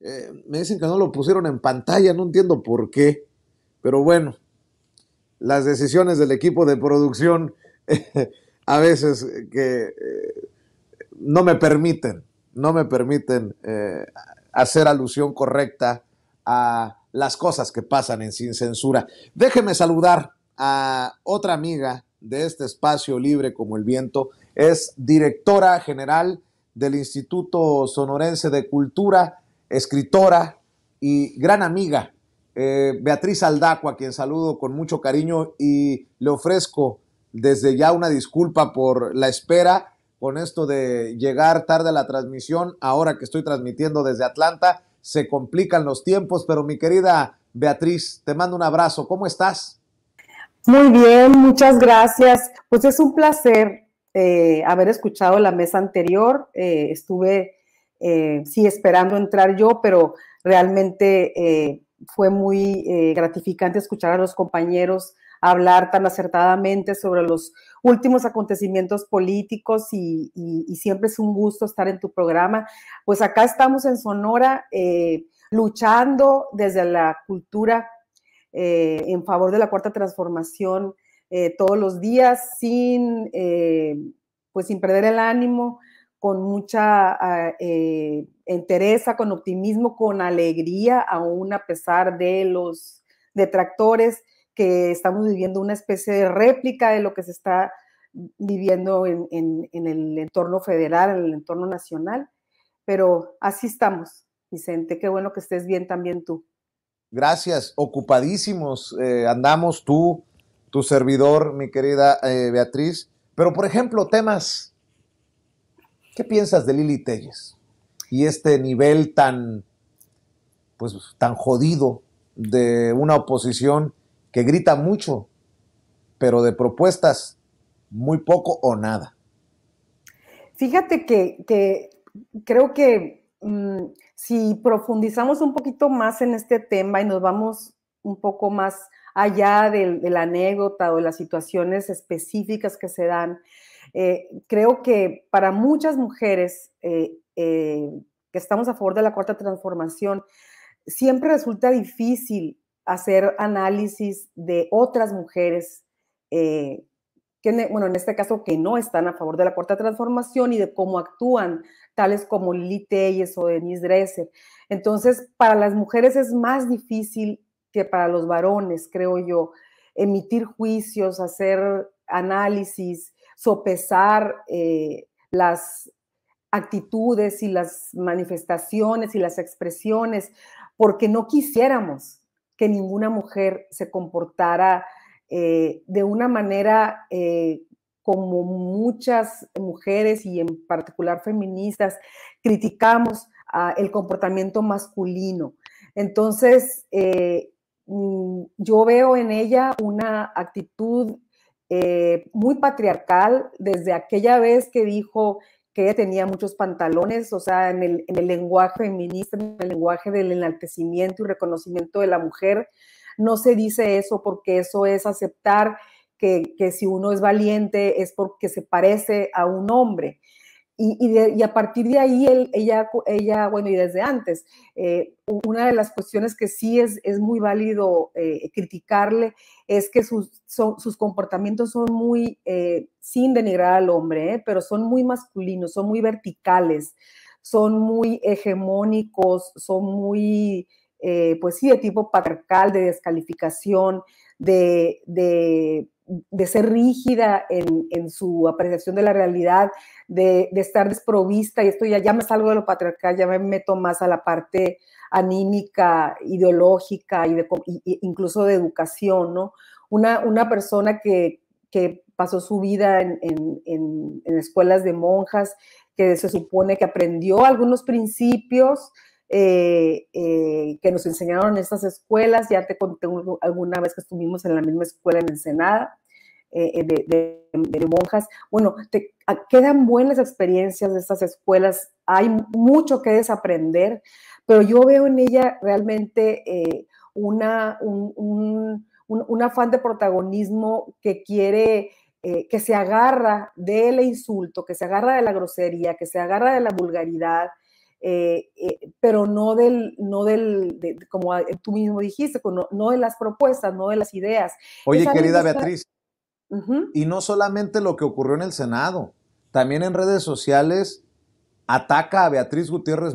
Eh, me dicen que no lo pusieron en pantalla, no entiendo por qué. Pero bueno, las decisiones del equipo de producción a veces que eh, no me permiten, no me permiten eh, hacer alusión correcta a las cosas que pasan en Sin Censura. Déjeme saludar a otra amiga de este espacio libre como el viento. Es directora general del Instituto Sonorense de Cultura escritora y gran amiga, eh, Beatriz Aldaco, a quien saludo con mucho cariño y le ofrezco desde ya una disculpa por la espera con esto de llegar tarde a la transmisión, ahora que estoy transmitiendo desde Atlanta, se complican los tiempos, pero mi querida Beatriz, te mando un abrazo, ¿cómo estás? Muy bien, muchas gracias. Pues es un placer eh, haber escuchado la mesa anterior, eh, estuve eh, sí, esperando entrar yo, pero realmente eh, fue muy eh, gratificante escuchar a los compañeros hablar tan acertadamente sobre los últimos acontecimientos políticos y, siempre es un gusto estar en tu programa. Pues acá estamos en Sonora luchando desde la cultura en favor de la cuarta transformación todos los días sin, pues sin perder el ánimo, con mucha ah, eh, entereza, con optimismo, con alegría, aún a pesar de los detractores que estamos viviendo una especie de réplica de lo que se está viviendo en, el entorno federal, en el entorno nacional. Pero así estamos, Vicente. Qué bueno que estés bien también tú. Gracias, ocupadísimos eh, andamos tú, tu servidor, mi querida eh, Beatriz. Pero, por ejemplo, temas ¿Qué piensas de Lili Telles y este nivel tan, pues, tan jodido de una oposición que grita mucho, pero de propuestas muy poco o nada? Fíjate que, creo que mm, si profundizamos un poquito más en este tema y nos vamos un poco más allá de, de, la anécdota o de las situaciones específicas que se dan, eh, creo que para muchas mujeres eh, eh, que estamos a favor de la cuarta transformación, siempre resulta difícil hacer análisis de otras mujeres que, bueno, en este caso, que no están a favor de la cuarta transformación y de cómo actúan, tales como Lili Telles o Denise Dresser. Entonces, para las mujeres es más difícil que para los varones, creo yo, emitir juicios, hacer análisis, sopesar eh, las actitudes y las manifestaciones y las expresiones, porque no quisiéramos que ninguna mujer se comportara eh, de una manera eh, como muchas mujeres y en particular feministas criticamos ah, el comportamiento masculino. Entonces, mm, yo veo en ella una actitud eh, muy patriarcal desde aquella vez que dijo que tenía muchos pantalones, o sea, en el, en lenguaje feminista, en el lenguaje del enaltecimiento y reconocimiento de la mujer, no se dice eso porque eso es aceptar que, que si uno es valiente es porque se parece a un hombre. Y, a partir de ahí, ella, ella, bueno, y desde antes, eh, una de las cuestiones que sí es, es muy válido eh, criticarle es que sus, sus comportamientos son muy, eh, sin denigrar al hombre, pero son muy masculinos, son muy verticales, son muy hegemónicos, son muy, pues sí, de tipo patriarcal, de descalificación, de, ser rígida en, su apreciación de la realidad, de, estar desprovista, y esto ya, ya me salgo de lo patriarcal, ya me meto más a la parte anímica, ideológica y de, incluso de educación, ¿no? Una, una persona que, pasó su vida en, escuelas de monjas, que se supone que aprendió algunos principios eh, eh, que nos enseñaron en estas escuelas. Ya te conté alguna vez que estuvimos en la misma escuela en Ensenada. Eh, de, de, monjas. Bueno, te, ah, quedan buenas experiencias de estas escuelas, hay mucho que desaprender, pero yo veo en ella realmente una, un, un, un, afán de protagonismo que quiere que se agarra del insulto, que se agarra de la grosería, que se agarra de la vulgaridad, eh, eh, pero no del, no del, como tú mismo dijiste, no, de las propuestas, no de las ideas. Oye, querida Beatriz, y no solamente lo que ocurrió en el Senado, también en redes sociales ataca a Beatriz Gutiérrez